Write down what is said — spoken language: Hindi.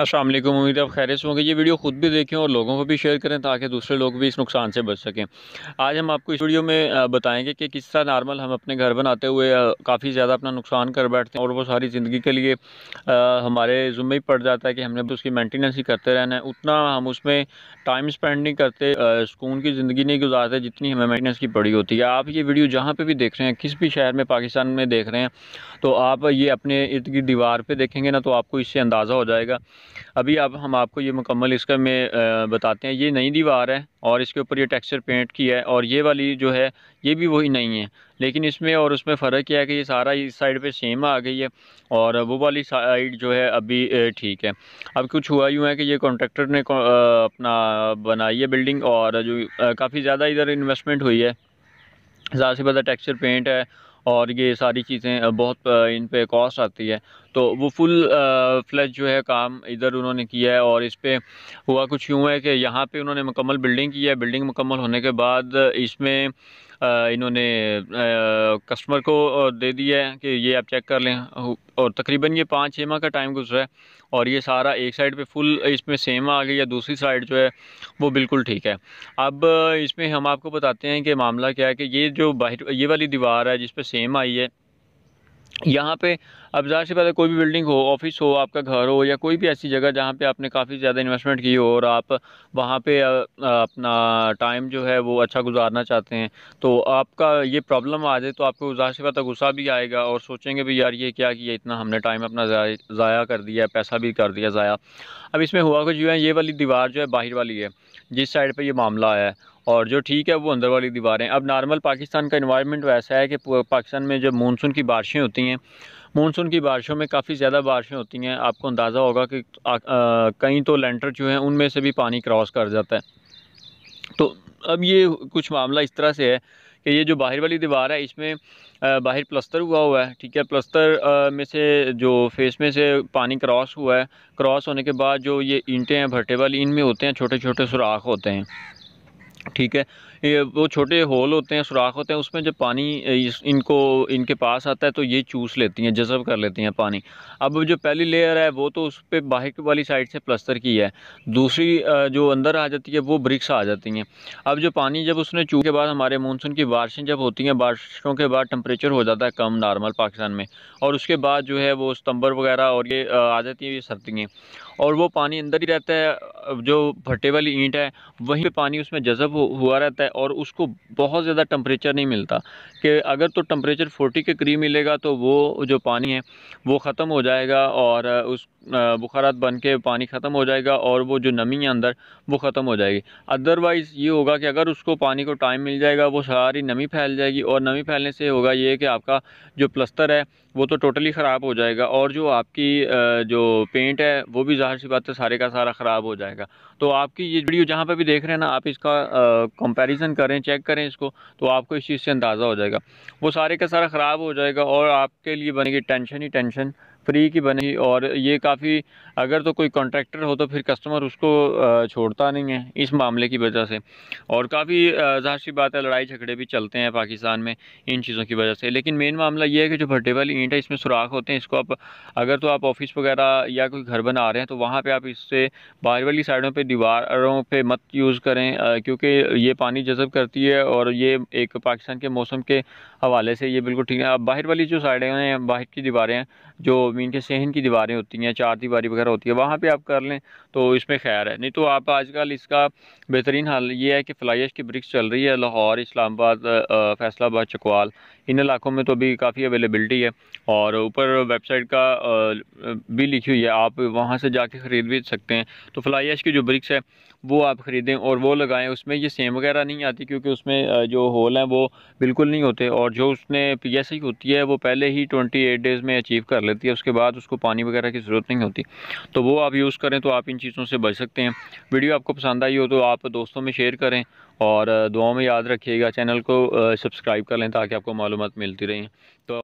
अस्सलाम वालेकुम उम्मीद आप खैर से होंगे ये वीडियो ख़ुद भी देखें और लोगों को भी शेयर करें ताकि दूसरे लोग भी इस नुकसान से बच सकें आज हम आपको इस वीडियो में बताएंगे कि किस तरह नॉर्मल हम अपने घर बनाते हुए काफ़ी ज़्यादा अपना नुकसान कर बैठते हैं और वो सारी ज़िंदगी के लिए हमारे ज़ुम्मे ही पड़ जाता है कि हमने उसकी मेंटेनेंस ही करते रहना है उतना हम उसमें टाइम स्पेंड नहीं करते सुकून की ज़िंदगी नहीं गुजारते जितनी हमें मेंटेनेंस की पड़ी होती है आप ये वीडियो जहाँ पर भी देख रहे हैं किस भी शहर में पाकिस्तान में देख रहे हैं तो आप ये अपने इर्द गिर्द दीवार पर देखेंगे ना तो आपको इससे अंदाज़ा हो जाएगा अभी अब हम आपको ये मुकम्मल इसका में बताते हैं ये नई दीवार है और इसके ऊपर ये टेक्सचर पेंट किया है और ये वाली जो है ये भी वही नहीं है लेकिन इसमें और उसमें फ़र्क यह है कि ये सारा इस साइड पे सेम आ गई है और वो वाली साइड जो है अभी ठीक है अब कुछ हुआ यूँ है कि ये कॉन्ट्रेक्टर ने अपना बनाई है बिल्डिंग और जो काफ़ी ज़्यादा इधर इन्वेस्टमेंट हुई है ज़्यादा से ज़्यादा टेक्स्चर पेंट है और ये सारी चीज़ें बहुत इन पर कॉस्ट आती है तो वो फुल फ्लैज जो है काम इधर उन्होंने किया है और इस पर हुआ कुछ यूँ है कि यहाँ पर उन्होंने मुकम्मल बिल्डिंग की है बिल्डिंग मुकम्मल होने के बाद इसमें इन्होंने कस्टमर को दे दिया है कि ये आप चेक कर लें और तकरीबन ये पाँच छः माह का टाइम गुजरा है और ये सारा एक साइड पे फुल इसमें सेम आ गई या दूसरी साइड जो है वो बिल्कुल ठीक है अब इसमें हम आपको बताते हैं कि मामला क्या है कि ये जो बाहर ये वाली दीवार है जिस सेम आई है यहाँ पे अब ज़ाहिर सी बात है कोई भी बिल्डिंग हो ऑफिस हो आपका घर हो या कोई भी ऐसी जगह जहाँ पे आपने काफ़ी ज़्यादा इन्वेस्टमेंट की हो और आप वहाँ पे अपना टाइम जो है वो अच्छा गुजारना चाहते हैं तो आपका ये प्रॉब्लम आ जाए तो आपको ज़ाहिर सी बात है गुस्सा भी आएगा और सोचेंगे भी यार ये क्या किया इतना हमने टाइम अपना ज़ाया कर दिया पैसा भी कर दिया ज़ाया अब इसमें हुआ कुछ जो है ये वाली दीवार जो है बाहर वाली है जिस साइड पर यह मामला आया है और जो ठीक है वो अंदर वाली दीवारें अब नॉर्मल पाकिस्तान का इन्वायरमेंट वैसा है कि पाकिस्तान में जब मानसून की बारिशें होती हैं मानसून की बारिशों में काफ़ी ज़्यादा बारिशें होती हैं आपको अंदाज़ा होगा कि कई तो लेंटर जो हैं उनमें से भी पानी क्रॉस कर जाता है तो अब ये कुछ मामला इस तरह से है कि ये जो बाहर वाली दीवार है इसमें बाहर प्लस्तर हुआ हुआ है ठीक है प्लस्तर में से जो फेस में से पानी क्रॉस हुआ है क्रॉस होने के बाद जो ये ईंटें हैं भट्टे वाली इनमें होते हैं छोटे छोटे सुराख होते हैं ठीक है वो छोटे होल होते हैं सुराख होते हैं उसमें जब पानी इनको इनके पास आता है तो ये चूस लेती हैं जज़ब कर लेती हैं पानी अब जो पहली लेयर है वो तो उस पर बाहर वाली साइड से प्लस्तर की है दूसरी जो अंदर आ जाती है वो ब्रिक्स आ जाती हैं अब जो पानी जब उसने चू के बाद हमारे मानसून की बारिशें जब होती हैं बारिशों के बाद टम्परेचर हो जाता है कम नॉर्मल पाकिस्तान में और उसके बाद जो है वो सितंबर वगैरह और ये आ जाती हैं ये सर्दी हैं और वो पानी अंदर ही रहता है जो भट्टे वाली ईंट है वहीं पे पानी उसमें जज़ब हुआ रहता है और उसको बहुत ज़्यादा टम्परेचर नहीं मिलता कि अगर तो टम्परेचर फोर्टी के करीब मिलेगा तो वो जो पानी है वो ख़त्म हो जाएगा और उस बुखारात बन के पानी ख़त्म हो जाएगा और वो जो नमी है अंदर वो ख़त्म हो जाएगी अदरवाइज़ ये होगा कि अगर उसको पानी को टाइम मिल जाएगा वो सारी नमी फैल जाएगी और नमी फैलने से होगा ये कि आपका जो प्लस्तर है वो तो टोटली ख़राब हो जाएगा और जो आपकी जो पेंट है वो भी ज़ाहिर सी बात है सारे का सारा ख़राब हो जाएगा तो आपकी ये वीडियो जहाँ पर भी देख रहे हैं ना आप इसका कंपेरिज़न करें चेक करें इसको तो आपको इस चीज़ से अंदाज़ा हो जाएगा वो सारे का सारा ख़राब हो जाएगा और आपके लिए बनेगी टेंशन ही टेंशन फ्री की बनी और ये काफ़ी अगर तो कोई कॉन्ट्रैक्टर हो तो फिर कस्टमर उसको छोड़ता नहीं है इस मामले की वजह से और काफ़ी ज़ाहिर सी बात है लड़ाई झगड़े भी चलते हैं पाकिस्तान में इन चीज़ों की वजह से लेकिन मेन मामला ये है कि जो भट्टे वाली ईंट है इसमें सुराख होते हैं इसको आप अगर तो आप ऑफिस वगैरह या कोई घर बना रहे हैं तो वहाँ पर आप इससे बाहर वाली साइडों पर दीवारों पर मत यूज़ करें क्योंकि ये पानी जज़ब करती है और ये एक पाकिस्तान के मौसम के हवाले से ये बिल्कुल ठीक है आप बाहर वाली जो साइडें हैं बाहर की दीवारें हैं जो मीन के सहन की दीवारें होती हैं चार दीवारी वगैरह होती है वहाँ पर आप कर लें तो इसमें खैर है नहीं तो आप आजकल इसका बेहतरीन हाल ये है कि फ्लाइश की ब्रिक्स चल रही है लाहौर इस्लामाबाद फैसलाबाद चकवाल इन इलाकों में तो अभी काफ़ी अवेलेबिलिटी है और ऊपर वेबसाइट का भी लिखी हुई है आप वहाँ से जाके ख़रीद भी सकते हैं तो फ्लाई ऐश की जो ब्रिक्स है वो आप ख़रीदें और वो लगाएं उसमें ये सेम वगैरह नहीं आती क्योंकि उसमें जो होल हैं वो बिल्कुल नहीं होते और जो उसने पी एस आई होती है वो पहले ही ट्वेंटी एट डेज़ में अचीव कर लेती है उसके बाद उसको पानी वगैरह की ज़रूरत नहीं होती तो वो आप यूज़ करें तो आप इन चीज़ों से बच सकते हैं वीडियो आपको पसंद आई हो तो आप दोस्तों में शेयर करें और दुआओं में याद रखिएगा चैनल को सब्सक्राइब कर लें ताकि आपको मालूम मिलती रहें तो